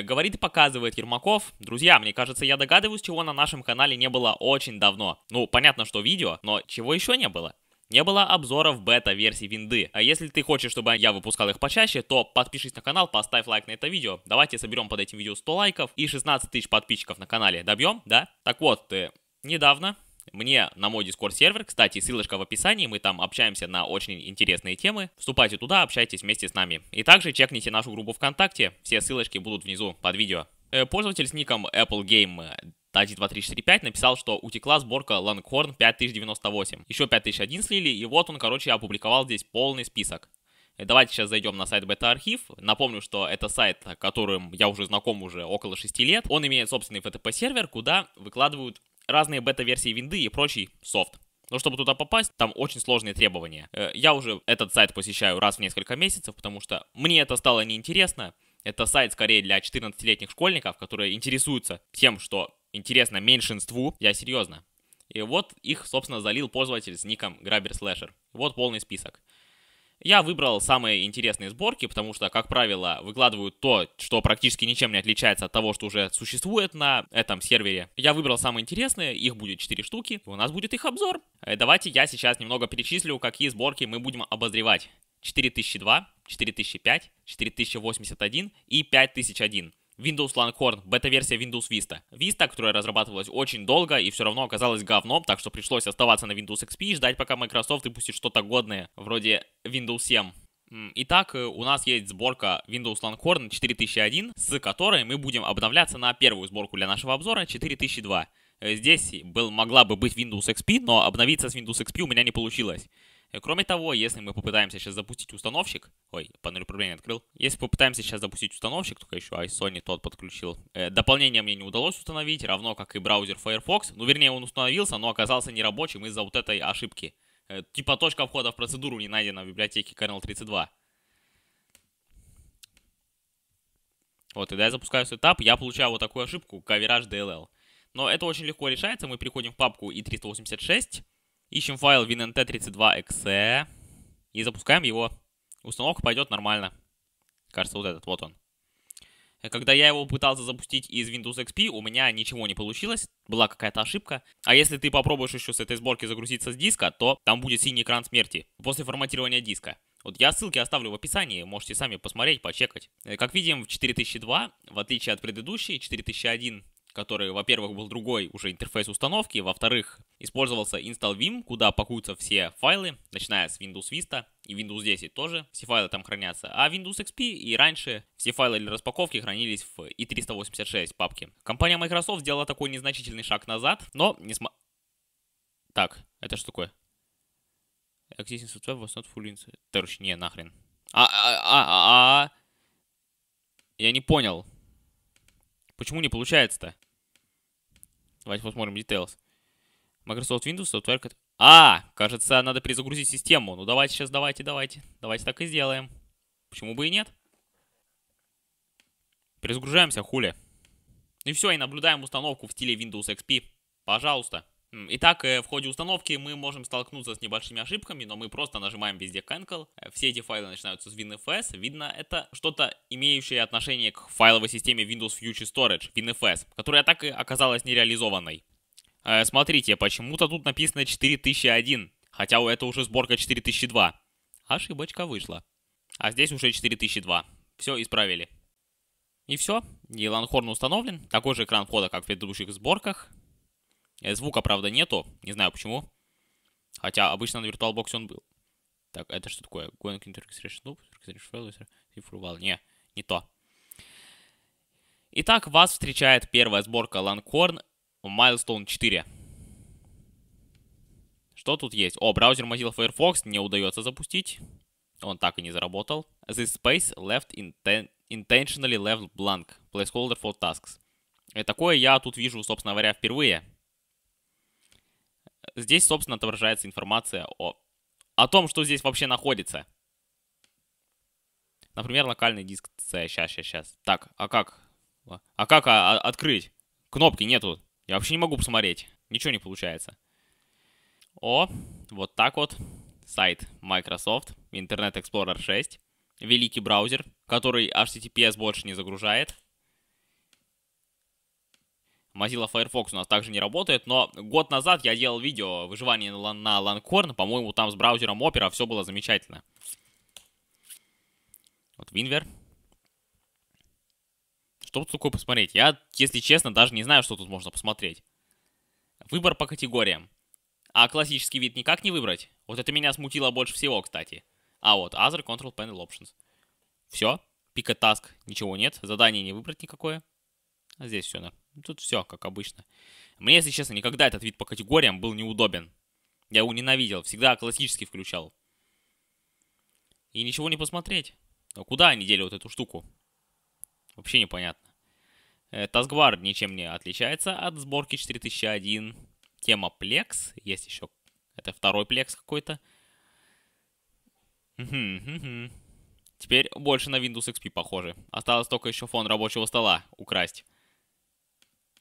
Э, говорит и показывает Ермаков. Друзья, мне кажется, я догадываюсь, чего на нашем канале не было очень давно. Ну, понятно, что видео, но чего еще не было? Не было обзоров бета версии винды. А если ты хочешь, чтобы я выпускал их почаще, то подпишись на канал, поставь лайк на это видео. Давайте соберем под этим видео 100 лайков и 16 тысяч подписчиков на канале. Добьем, да? Так вот, ты э, недавно мне на мой Discord сервер. Кстати, ссылочка в описании, мы там общаемся на очень интересные темы. Вступайте туда, общайтесь вместе с нами. И также чекните нашу группу ВКонтакте, все ссылочки будут внизу под видео. Э, пользователь с ником Apple Game 12345 э, написал, что утекла сборка Langhorn 5098. Еще 5001 слили, и вот он, короче, опубликовал здесь полный список. Э, давайте сейчас зайдем на сайт бета-архив. Напомню, что это сайт, которым я уже знаком уже около 6 лет. Он имеет собственный FTP-сервер, куда выкладывают разные бета-версии винды и прочий софт. Но чтобы туда попасть, там очень сложные требования. Э, я уже этот сайт посещаю раз в несколько месяцев, потому что мне это стало неинтересно. Это сайт скорее для 14-летних школьников, которые интересуются тем, что интересно меньшинству. Я серьезно. И вот их, собственно, залил пользователь с ником Grabber Slasher. Вот полный список. Я выбрал самые интересные сборки, потому что, как правило, выкладывают то, что практически ничем не отличается от того, что уже существует на этом сервере. Я выбрал самые интересные, их будет 4 штуки, у нас будет их обзор. Э, давайте я сейчас немного перечислю, какие сборки мы будем обозревать. 4002, 4005, 4081 и 5001. Windows Longhorn, бета-версия Windows Vista. Vista, которая разрабатывалась очень долго и все равно оказалась говном, так что пришлось оставаться на Windows XP и ждать, пока Microsoft выпустит что-то годное, вроде Windows 7. Итак, э, у нас есть сборка Windows Longhorn 4001, с которой мы будем обновляться на первую сборку для нашего обзора 4002. Э, здесь был, могла бы быть Windows XP, но обновиться с Windows XP у меня не получилось. Кроме того, если мы попытаемся сейчас запустить установщик, ой, панель управления открыл, если попытаемся сейчас запустить установщик, только еще ISO не тот подключил, э, дополнение мне не удалось установить, равно как и браузер Firefox, ну вернее он установился, но оказался нерабочим из-за вот этой ошибки. Э, типа точка входа в процедуру не найдена в библиотеке kernel 32. Вот, когда я запускаю сетап, я получаю вот такую ошибку, coverage DLL. Но это очень легко решается, мы переходим в папку i386, Ищем файл winnt 32exe э. и запускаем его. Установка пойдет нормально. Кажется, вот этот, вот он. Э, когда я его пытался запустить из Windows XP, у меня ничего не получилось, была какая-то ошибка. А если ты попробуешь еще с этой сборки загрузиться с диска, то там будет синий экран смерти после форматирования диска. Вот я ссылки оставлю в описании, можете сами посмотреть, почекать. Э, как видим, в 4002, в отличие от предыдущей, 4001 который, во-первых, был другой уже интерфейс установки, во-вторых, использовался install vim, куда пакуются все файлы, начиная с Windows Vista и Windows 10 тоже, все файлы там хранятся, а Windows XP и раньше все файлы для распаковки хранились в i386 папке. Компания Microsoft сделала такой незначительный шаг назад, но не см... Так, это что такое? Existing software was not fully inside. Короче, не, нахрен. А, а, а, а, а. Я не понял. Почему не получается-то? Давайте посмотрим details. Microsoft Windows Software... А, кажется, надо перезагрузить систему. Ну давайте сейчас, давайте, давайте. Давайте так и сделаем. Почему бы и нет? Перезагружаемся, хули. Ну и все, и наблюдаем установку в стиле Windows XP. Пожалуйста. Итак, э, в ходе установки мы можем столкнуться с небольшими ошибками, но мы просто нажимаем везде cancel. Э, все эти файлы начинаются с WinFS. Видно, это что-то имеющее отношение к файловой системе Windows Future Storage, WinFS, которая так и оказалась нереализованной. Э, смотрите, почему-то тут написано 4001, хотя это уже сборка 4002. Ошибочка вышла. А здесь уже 4002. Все исправили. И все, Хорн установлен, такой же экран входа, как в предыдущих сборках, Э, звука, правда, нету. Не знаю почему. Хотя обычно на VirtualBox он был. Так, это что такое? Going into registration loop, registration failure, Не, не то. Итак, вас встречает первая сборка Lancorn Milestone 4. Что тут есть? О, браузер Mozilla Firefox не удается запустить. Он так и не заработал. This space left inten intentionally left blank. Placeholder for tasks. И э, такое я тут вижу, собственно говоря, впервые. Здесь, собственно, отображается информация о, о том, что здесь вообще находится. Например, локальный диск C. Сейчас, сейчас, сейчас. Так, а как? А как а, а, открыть? Кнопки нету. Я вообще не могу посмотреть. Ничего не получается. О, вот так вот. Сайт Microsoft, Internet Explorer 6. Великий браузер, который HTTPS больше не загружает. Mozilla Firefox у нас также не работает, но год назад я делал видео выживание на Ланкорн, по-моему, там с браузером Opera все было замечательно. Вот Винвер. Что тут такое посмотреть? Я, если честно, даже не знаю, что тут можно посмотреть. Выбор по категориям. А классический вид никак не выбрать? Вот это меня смутило больше всего, кстати. А вот, Other Control Panel Options. Все. Пика таск ничего нет. Задание не выбрать никакое. А здесь все, наверное. Тут все, как обычно. Мне, если честно, никогда этот вид по категориям был неудобен. Я его ненавидел, всегда классический включал. И ничего не посмотреть. А куда они дели эту штуку? Вообще непонятно. Таскбар э, ничем не отличается от сборки 4001. Тема Плекс. Есть еще... Это второй Плекс какой-то. Теперь больше на Windows XP похоже. Осталось только еще фон рабочего стола украсть.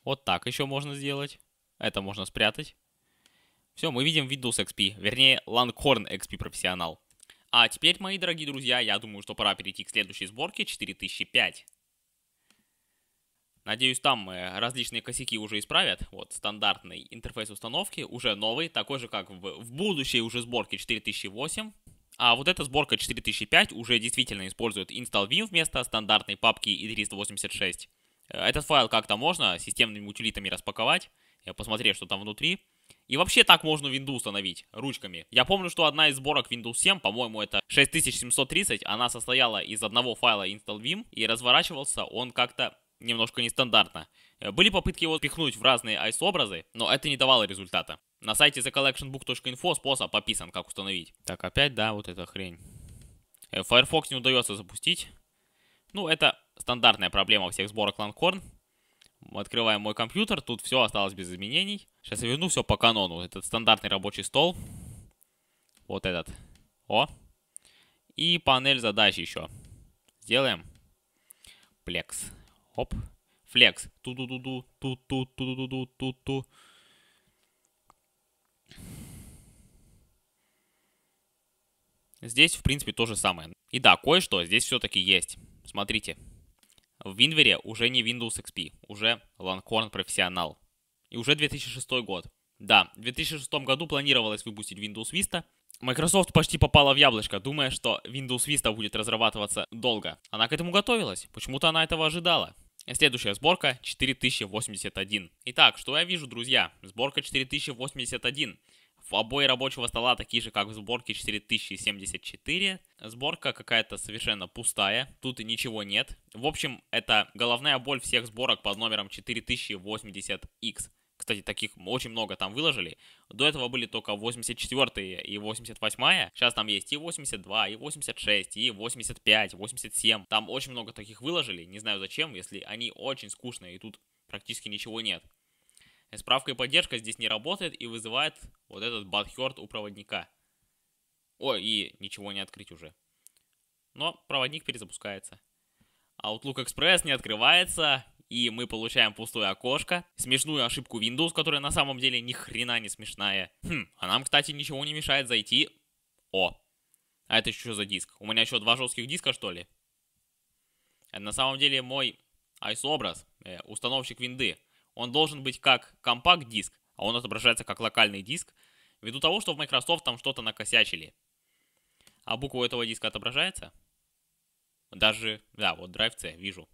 Вот так еще можно сделать. Это можно спрятать. Все, мы видим Windows XP, вернее Langhorn XP профессионал. А теперь, мои дорогие друзья, я думаю, что пора перейти к следующей сборке 4005. Надеюсь, там э, различные косяки уже исправят. Вот, стандартный интерфейс установки, уже новый, такой же, как в, в будущей уже сборке 4008. А вот эта сборка 4005 уже действительно использует InstallVim вместо стандартной папки i386. Э, этот файл как-то можно системными утилитами распаковать, Я э, посмотрел, что там внутри. И вообще так можно Windows установить ручками. Я помню, что одна из сборок Windows 7, по-моему, это 6730, она состояла из одного файла install.vim, и разворачивался он как-то немножко нестандартно. Э, были попытки его впихнуть в разные ISO-образы, но это не давало результата. На сайте thecollectionbook.info способ описан, как установить. Так, опять, да, вот эта хрень. Firefox не удается запустить. Ну, это стандартная проблема всех сборок Ланкорн. Мы открываем мой компьютер, тут все осталось без изменений. Сейчас я верну все по канону. Этот стандартный рабочий стол. Вот этот. О. И панель задач еще. Сделаем. Плекс. Оп. Флекс. Ту-ту-ту-ту. Ту-ту-ту-ту-ту-ту-ту. Здесь, в принципе, то же самое. И да, кое-что здесь все-таки есть. Смотрите, в Винвере уже не Windows XP, уже Lancorn Профессионал. И уже 2006 год. Да, в 2006 году планировалось выпустить Windows Vista. Microsoft почти попала в яблочко, думая, что Windows Vista будет разрабатываться долго. Она к этому готовилась, почему-то она этого ожидала. Следующая сборка 4081. Итак, что я вижу, друзья? Сборка 4081 обои рабочего стола такие же, как в сборке 4074. Сборка какая-то совершенно пустая, тут и ничего нет. В общем, это головная боль всех сборок под номером 4080X. Кстати, таких очень много там выложили. До этого были только 84 и 88. Сейчас там есть и 82, и 86, и 85, 87. Там очень много таких выложили. Не знаю зачем, если они очень скучные и тут практически ничего нет. Справка и поддержка здесь не работает и вызывает вот этот бадхерт у проводника. Ой, и ничего не открыть уже. Но проводник перезапускается. Outlook Express не открывается, и мы получаем пустое окошко, смешную ошибку Windows, которая на самом деле ни хрена не смешная. Хм, а нам, кстати, ничего не мешает зайти. О, а это что за диск? У меня еще два жестких диска, что ли? Это на самом деле мой iso образ э, установщик винды он должен быть как компакт-диск, а он отображается как локальный диск, ввиду того, что в Microsoft там что-то накосячили. А буква этого диска отображается? Даже, да, вот Drive C, вижу.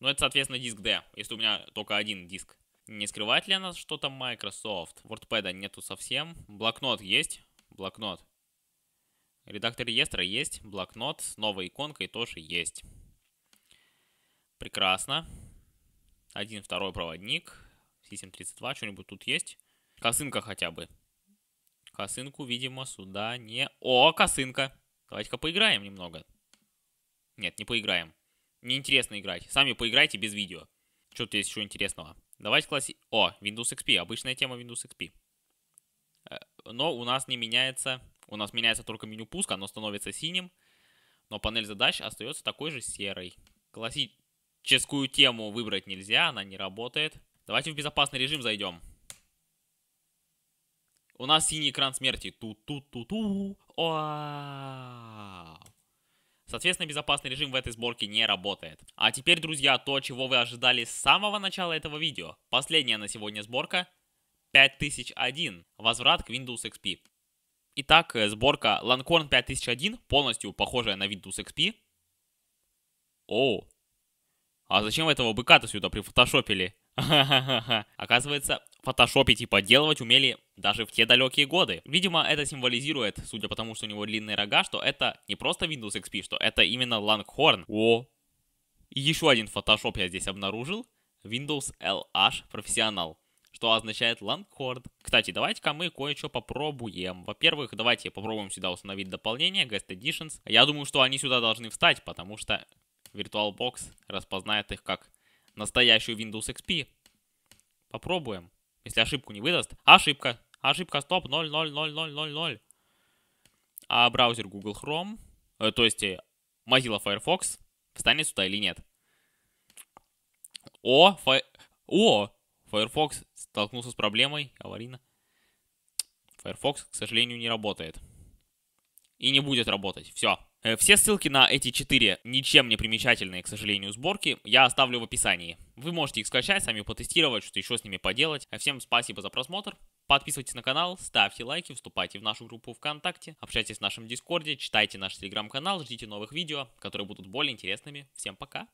Ну это, соответственно, диск D, если у меня только один диск. Не скрывает ли она, что то Microsoft? WordPad нету совсем. Блокнот есть? Блокнот. Редактор реестра есть. Блокнот с новой иконкой тоже есть. Прекрасно. Один, второй проводник. Си-732, что-нибудь тут есть? Косынка хотя бы. Косынку, видимо, сюда не... О, косынка! Давайте-ка поиграем немного. Нет, не поиграем. Неинтересно играть. Сами поиграйте без видео. Что-то есть еще интересного. Давайте класси... О, Windows XP. Обычная тема Windows XP. Э, но у нас не меняется... У нас меняется только меню пуска, оно становится синим. Но панель задач остается такой же серой. Класси... Ческую тему выбрать нельзя, она не работает. Давайте в безопасный режим зайдем. У нас синий экран смерти. Ту-ту-ту-ту. Соответственно, безопасный режим в этой сборке не работает. А теперь, друзья, то, чего вы ожидали с самого начала этого видео. Последняя на сегодня сборка 5001. Возврат к Windows XP. Итак, э, сборка Lancorn 5001, полностью похожая на Windows XP. О, а зачем этого быка-то сюда прифотошопили? Оказывается, фотошопить и подделывать умели даже в те далекие годы. Видимо, это символизирует, судя по тому, что у него длинные рога, что это не просто Windows XP, что это именно Langhorn. О! еще один фотошоп я здесь обнаружил. Windows LH Professional, что означает Langhorn. Кстати, давайте-ка мы кое-что попробуем. Во-первых, давайте попробуем сюда установить дополнение Guest Editions. Я думаю, что они сюда должны встать, потому что VirtualBox распознает их как настоящую Windows XP. Попробуем. Если ошибку не выдаст. Ошибка. Ошибка стоп 00000. А браузер Google Chrome, э, то есть э, Mozilla Firefox, встанет сюда или нет. О, фай... О, Firefox столкнулся с проблемой, аварийно. Firefox, к сожалению, не работает. И не будет работать. Все. Э, все ссылки на эти четыре ничем не примечательные, к сожалению, сборки я оставлю в описании. Вы можете их скачать, сами потестировать, что то еще с ними поделать. А всем спасибо за просмотр. Подписывайтесь на канал, ставьте лайки, вступайте в нашу группу ВКонтакте, общайтесь в нашем Дискорде, читайте наш Телеграм-канал, ждите новых видео, которые будут более интересными. Всем пока!